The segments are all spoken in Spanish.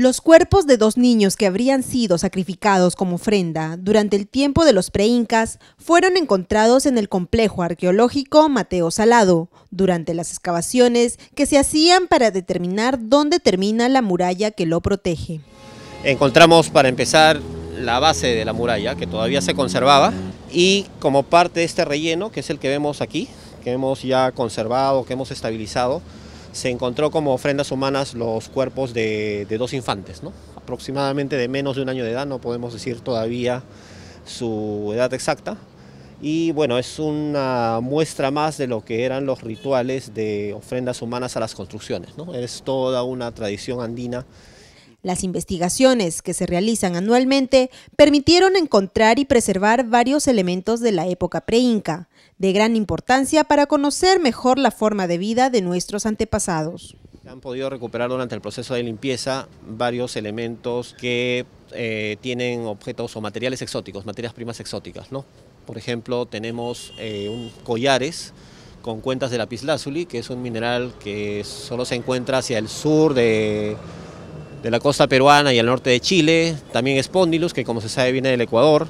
Los cuerpos de dos niños que habrían sido sacrificados como ofrenda durante el tiempo de los preincas fueron encontrados en el complejo arqueológico Mateo Salado durante las excavaciones que se hacían para determinar dónde termina la muralla que lo protege. Encontramos para empezar la base de la muralla que todavía se conservaba y como parte de este relleno que es el que vemos aquí, que hemos ya conservado, que hemos estabilizado, se encontró como ofrendas humanas los cuerpos de, dos infantes, aproximadamente de menos de un año de edad, no podemos decir todavía su edad exacta. Y bueno, es una muestra más de lo que eran los rituales de ofrendas humanas a las construcciones. Es toda una tradición andina las investigaciones que se realizan anualmente permitieron encontrar y preservar varios elementos de la época pre-Inca, de gran importancia para conocer mejor la forma de vida de nuestros antepasados. Han podido recuperar durante el proceso de limpieza varios elementos que eh, tienen objetos o materiales exóticos, materias primas exóticas, ¿no? Por ejemplo, tenemos eh, un collares con cuentas de lapislázuli, que es un mineral que solo se encuentra hacia el sur de de la costa peruana y al norte de Chile, también Spondylus, que como se sabe viene del Ecuador,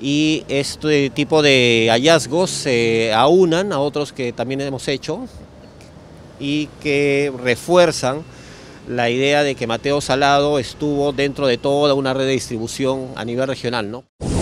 y este tipo de hallazgos se aunan a otros que también hemos hecho y que refuerzan la idea de que Mateo Salado estuvo dentro de toda una red de distribución a nivel regional. ¿no?